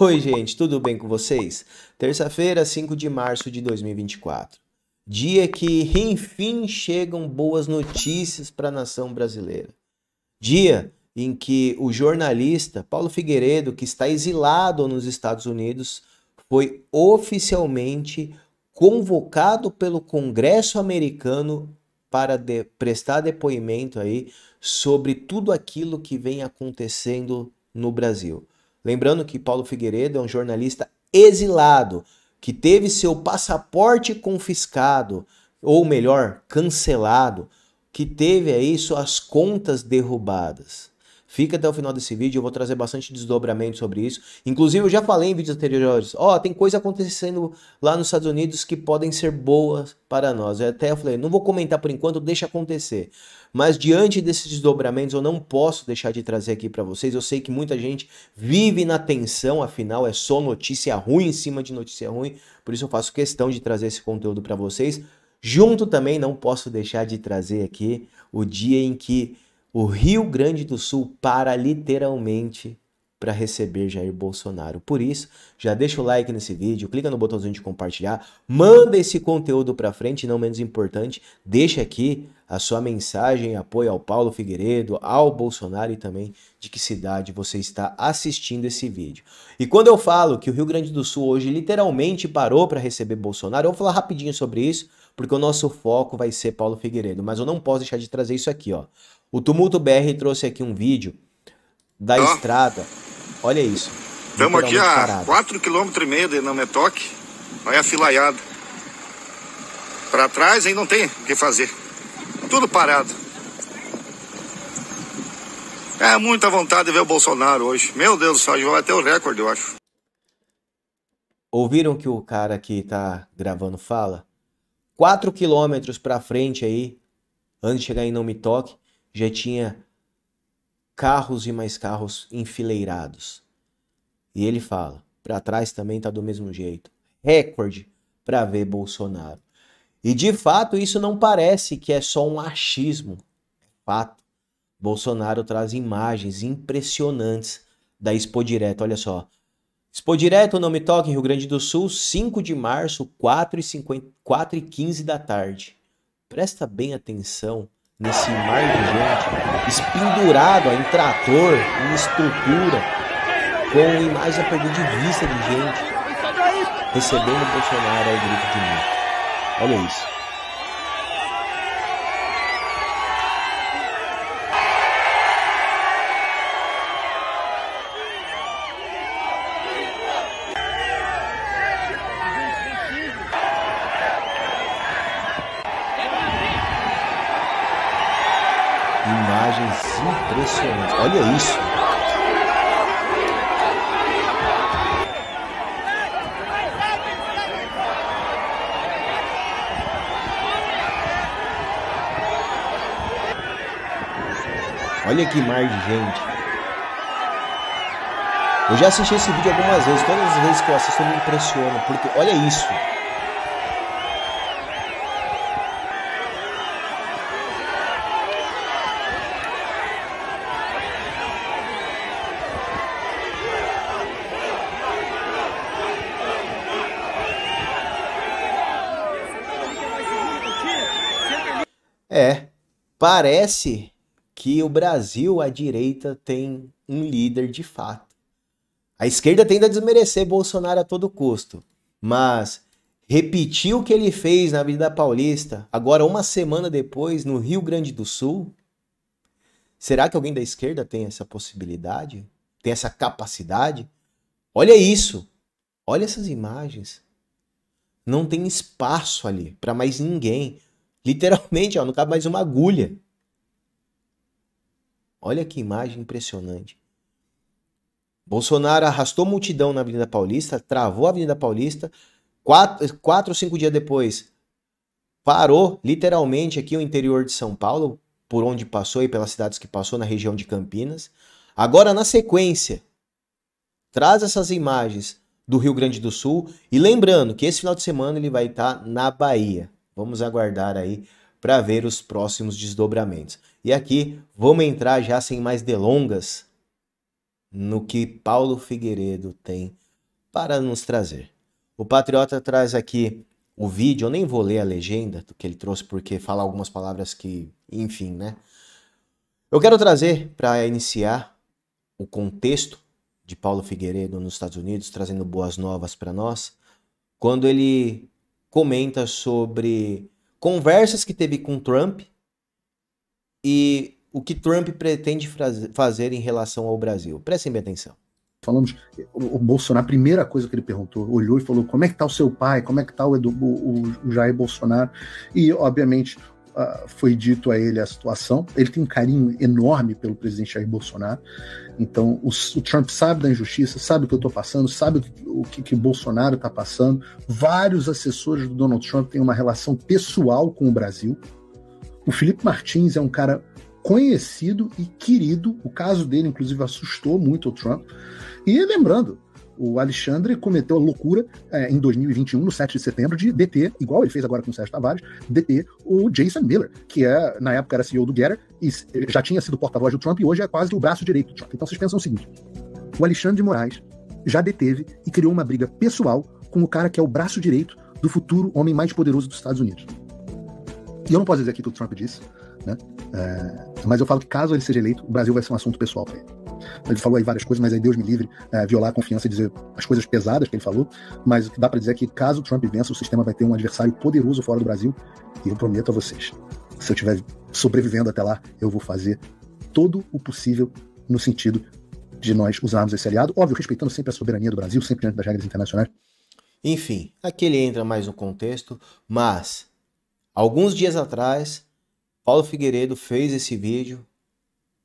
Oi, gente, tudo bem com vocês? Terça-feira, 5 de março de 2024. Dia que, enfim, chegam boas notícias para a nação brasileira. Dia em que o jornalista Paulo Figueiredo, que está exilado nos Estados Unidos, foi oficialmente convocado pelo Congresso americano para de prestar depoimento aí sobre tudo aquilo que vem acontecendo no Brasil. Lembrando que Paulo Figueiredo é um jornalista exilado, que teve seu passaporte confiscado, ou melhor, cancelado, que teve aí suas contas derrubadas. Fica até o final desse vídeo, eu vou trazer bastante desdobramento sobre isso. Inclusive, eu já falei em vídeos anteriores, ó, oh, tem coisa acontecendo lá nos Estados Unidos que podem ser boas para nós. Eu até falei, não vou comentar por enquanto, deixa acontecer. Mas diante desses desdobramentos, eu não posso deixar de trazer aqui para vocês. Eu sei que muita gente vive na tensão, afinal é só notícia ruim em cima de notícia ruim, por isso eu faço questão de trazer esse conteúdo para vocês. Junto também não posso deixar de trazer aqui o dia em que o Rio Grande do Sul para literalmente para receber Jair Bolsonaro. Por isso, já deixa o like nesse vídeo, clica no botãozinho de compartilhar, manda esse conteúdo para frente, não menos importante, deixa aqui a sua mensagem, apoio ao Paulo Figueiredo, ao Bolsonaro e também de que cidade você está assistindo esse vídeo. E quando eu falo que o Rio Grande do Sul hoje literalmente parou para receber Bolsonaro, eu vou falar rapidinho sobre isso, porque o nosso foco vai ser Paulo Figueiredo, mas eu não posso deixar de trazer isso aqui, ó. O Tumulto BR trouxe aqui um vídeo da oh. estrada. Olha isso. Estamos aqui a 4,5 km de Nametoque. Olha a filaiada. Para trás aí não tem o que fazer. Tudo parado. É muita vontade de ver o Bolsonaro hoje. Meu Deus do céu, já vai ter o recorde, eu acho. Ouviram que o cara que tá gravando fala? 4 quilômetros para frente aí, antes de chegar em Não Me Toque, já tinha carros e mais carros enfileirados. E ele fala, para trás também tá do mesmo jeito. Recorde para ver Bolsonaro. E de fato, isso não parece que é só um achismo. É fato. Bolsonaro traz imagens impressionantes da Expo Direto. Olha só. Expo Direto, não me toque, em Rio Grande do Sul, 5 de março, 4 e, 15 da tarde. Presta bem atenção nesse mar de gente, espendurado em trator, em estrutura, com imagem a perder de vista de gente, recebendo o Bolsonaro ao grito de luta. Olha isso. imagens impressionantes. Olha isso. Olha que mar de gente. Eu já assisti esse vídeo algumas vezes. Todas as vezes que eu assisto eu me impressiono. Porque olha isso. Parece que o Brasil, a direita, tem um líder de fato. A esquerda tenta desmerecer Bolsonaro a todo custo, mas repetir o que ele fez na vida Paulista, agora uma semana depois, no Rio Grande do Sul, será que alguém da esquerda tem essa possibilidade? Tem essa capacidade? Olha isso! Olha essas imagens. Não tem espaço ali para mais ninguém. Literalmente, ó, não cabe mais uma agulha. Olha que imagem impressionante. Bolsonaro arrastou multidão na Avenida Paulista, travou a Avenida Paulista. Quatro, quatro ou cinco dias depois, parou literalmente aqui o interior de São Paulo, por onde passou e pelas cidades que passou, na região de Campinas. Agora, na sequência, traz essas imagens do Rio Grande do Sul. E lembrando que esse final de semana ele vai estar na Bahia. Vamos aguardar aí para ver os próximos desdobramentos. E aqui vamos entrar já sem mais delongas no que Paulo Figueiredo tem para nos trazer. O Patriota traz aqui o vídeo, eu nem vou ler a legenda que ele trouxe porque fala algumas palavras que, enfim, né? Eu quero trazer para iniciar o contexto de Paulo Figueiredo nos Estados Unidos, trazendo boas novas para nós, quando ele comenta sobre conversas que teve com Trump e o que Trump pretende fazer em relação ao Brasil. Prestem bem atenção. Falamos, o Bolsonaro, a primeira coisa que ele perguntou, olhou e falou: como é que tá o seu pai, como é que tá o, Edu, o, o Jair Bolsonaro? E, obviamente, foi dito a ele a situação. Ele tem um carinho enorme pelo presidente Jair Bolsonaro. Então, o, o Trump sabe da injustiça, sabe o que eu estou passando, sabe o que, que Bolsonaro está passando. Vários assessores do Donald Trump têm uma relação pessoal com o Brasil. O Felipe Martins é um cara conhecido e querido. O caso dele, inclusive, assustou muito o Trump. E lembrando, o Alexandre cometeu a loucura é, em 2021, no 7 de setembro, de deter, igual ele fez agora com o Sérgio Tavares, DT o Jason Miller, que é, na época era CEO do Getter, e já tinha sido porta-voz do Trump e hoje é quase o braço direito do Trump. Então vocês pensam o seguinte: o Alexandre de Moraes já deteve e criou uma briga pessoal com o cara que é o braço direito do futuro homem mais poderoso dos Estados Unidos. E eu não posso dizer aqui o que o Trump disse, né? É, mas eu falo que caso ele seja eleito, o Brasil vai ser um assunto pessoal para ele. Ele falou aí várias coisas, mas aí Deus me livre é, violar a confiança e dizer as coisas pesadas que ele falou. Mas o que dá para dizer é que caso Trump vença, o sistema vai ter um adversário poderoso fora do Brasil. E eu prometo a vocês, se eu estiver sobrevivendo até lá, eu vou fazer todo o possível no sentido de nós usarmos esse aliado, óbvio, respeitando sempre a soberania do Brasil, sempre diante das regras internacionais. Enfim, aqui ele entra mais no contexto, mas alguns dias atrás, Paulo Figueiredo fez esse vídeo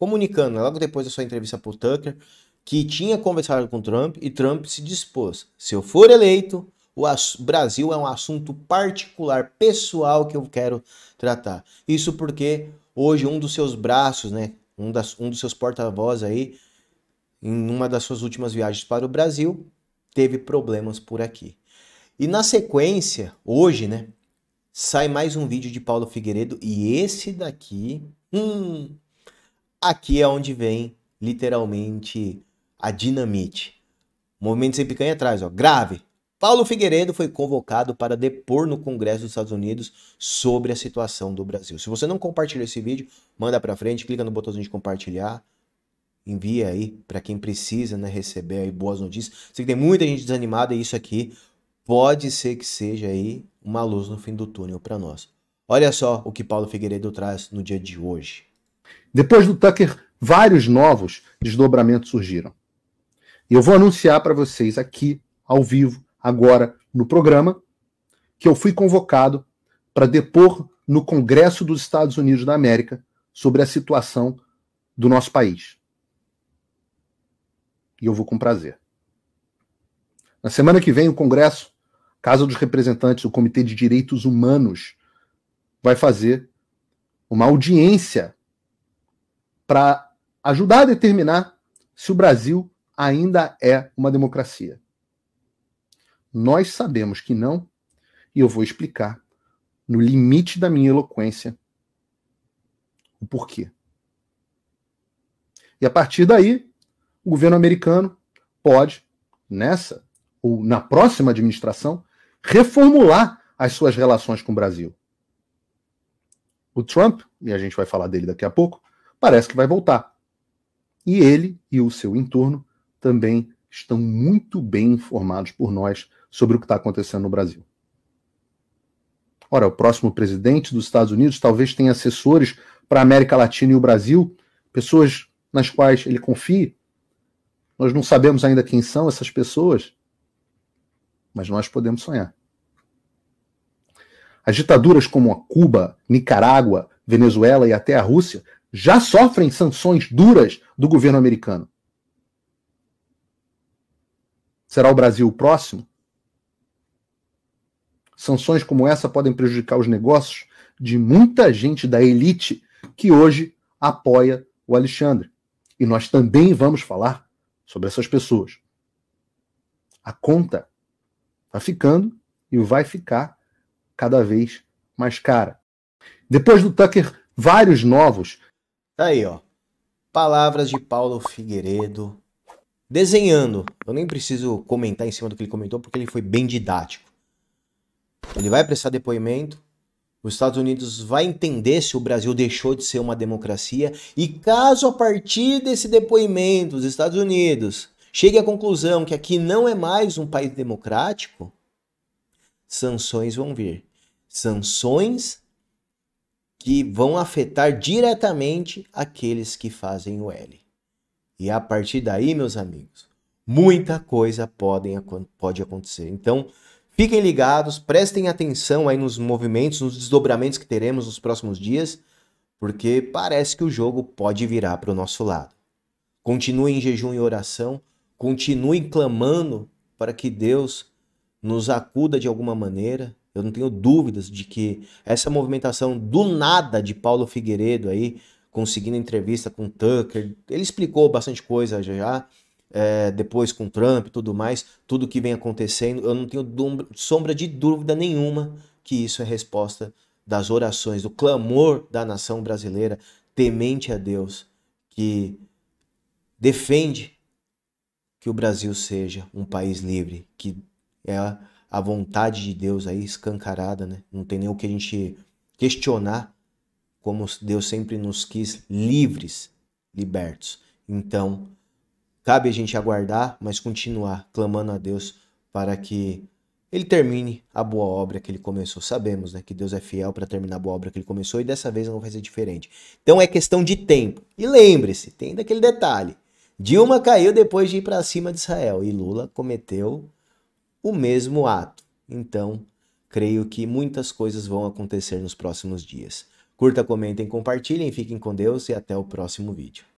comunicando, né? logo depois da sua entrevista para o Tucker, que tinha conversado com Trump e Trump se dispôs. Se eu for eleito, o Brasil é um assunto particular, pessoal que eu quero tratar. Isso porque hoje um dos seus braços, né, um, das, um dos seus porta vozes aí, em uma das suas últimas viagens para o Brasil, teve problemas por aqui. E na sequência, hoje, né, sai mais um vídeo de Paulo Figueiredo e esse daqui, hum, aqui é onde vem literalmente a dinamite. Movimento sem picanha atrás, ó, grave. Paulo Figueiredo foi convocado para depor no Congresso dos Estados Unidos sobre a situação do Brasil. Se você não compartilhou esse vídeo, manda para frente, clica no botãozinho de compartilhar, envia aí para quem precisa, né, receber aí boas notícias. Sei que tem muita gente desanimada e isso aqui pode ser que seja aí uma luz no fim do túnel para nós. Olha só o que Paulo Figueiredo traz no dia de hoje. Depois do Tucker, vários novos desdobramentos surgiram. E eu vou anunciar para vocês aqui, ao vivo, agora no programa, que eu fui convocado para depor no Congresso dos Estados Unidos da América sobre a situação do nosso país. E eu vou com prazer. Na semana que vem, o Congresso, Casa dos Representantes, o Comitê de Direitos Humanos, vai fazer uma audiência para ajudar a determinar se o Brasil ainda é uma democracia. Nós sabemos que não, e eu vou explicar, no limite da minha eloquência, o porquê. E a partir daí, o governo americano pode, nessa ou na próxima administração, reformular as suas relações com o Brasil. O Trump, e a gente vai falar dele daqui a pouco, parece que vai voltar. E ele e o seu entorno também estão muito bem informados por nós sobre o que está acontecendo no Brasil. Ora, o próximo presidente dos Estados Unidos talvez tenha assessores para a América Latina e o Brasil, pessoas nas quais ele confie. Nós não sabemos ainda quem são essas pessoas, mas nós podemos sonhar. As ditaduras como a Cuba, Nicarágua, Venezuela e até a Rússia já sofrem sanções duras do governo americano. Será o Brasil o próximo? Sanções como essa podem prejudicar os negócios de muita gente da elite que hoje apoia o Alexandre. E nós também vamos falar sobre essas pessoas. A conta está ficando e vai ficar cada vez mais cara. Depois do Tucker, vários novos Tá aí, ó. Palavras de Paulo Figueiredo. Desenhando. Eu nem preciso comentar em cima do que ele comentou, porque ele foi bem didático. Ele vai prestar depoimento. Os Estados Unidos vai entender se o Brasil deixou de ser uma democracia e caso a partir desse depoimento os Estados Unidos chegue à conclusão que aqui não é mais um país democrático, sanções vão vir. Sanções que vão afetar diretamente aqueles que fazem o L. E a partir daí, meus amigos, muita coisa pode, pode acontecer. Então, fiquem ligados, prestem atenção aí nos movimentos, nos desdobramentos que teremos nos próximos dias, porque parece que o jogo pode virar para o nosso lado. Continuem em jejum e oração, continuem clamando para que Deus nos acuda de alguma maneira, eu não tenho dúvidas de que essa movimentação do nada de Paulo Figueiredo aí, conseguindo entrevista com Tucker, ele explicou bastante coisa já, já é, depois com Trump e tudo mais, tudo que vem acontecendo, eu não tenho sombra de dúvida nenhuma que isso é resposta das orações, do clamor da nação brasileira temente a Deus, que defende que o Brasil seja um país livre, que é a vontade de Deus aí escancarada, né? Não tem nem o que a gente questionar, como Deus sempre nos quis livres, libertos. Então, cabe a gente aguardar, mas continuar clamando a Deus para que ele termine a boa obra que ele começou. Sabemos, né, que Deus é fiel para terminar a boa obra que ele começou e dessa vez não vai ser diferente. Então é questão de tempo. E lembre-se, tem daquele detalhe. Dilma caiu depois de ir para cima de Israel e Lula cometeu o mesmo ato. Então, creio que muitas coisas vão acontecer nos próximos dias. Curta, comentem, compartilhem, fiquem com Deus e até o próximo vídeo.